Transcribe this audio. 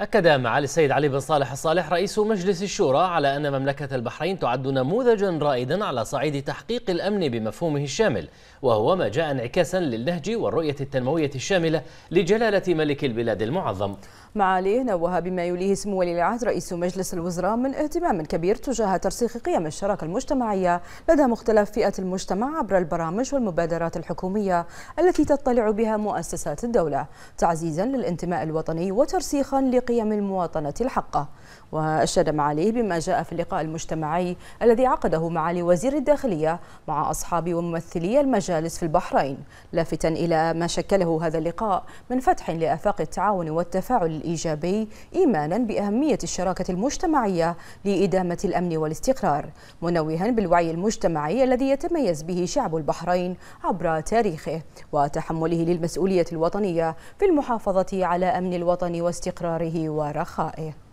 أكد معالي السيد علي بن صالح الصالح رئيس مجلس الشورى على أن مملكة البحرين تعد نموذجا رائدا على صعيد تحقيق الأمن بمفهومه الشامل وهو ما جاء انعكاسا للنهج والرؤية التنموية الشاملة لجلالة ملك البلاد المعظم معاليه نوه بما يليه سمو ولي العهد رئيس مجلس الوزراء من اهتمام كبير تجاه ترسيخ قيم الشراكة المجتمعية لدى مختلف فئات المجتمع عبر البرامج والمبادرات الحكومية التي تطلع بها مؤسسات الدولة تعزيزا للانتماء الوطني وترسيخا لقيم المواطنة الحقة وأشاد معاليه بما جاء في اللقاء المجتمعي الذي عقده معالي وزير الداخلية مع أصحاب وممثلي المجالس في البحرين لافتا إلى ما شكله هذا اللقاء من فتح لآفاق التعاون والتفاعل الإيجابي إيمانا بأهمية الشراكة المجتمعية لإدامة الأمن والاستقرار منوها بالوعي المجتمعي الذي يتميز به شعب البحرين عبر تاريخه وتحمله للمسؤولية الوطنية في المحافظة على أمن الوطن واستقراره ورخائه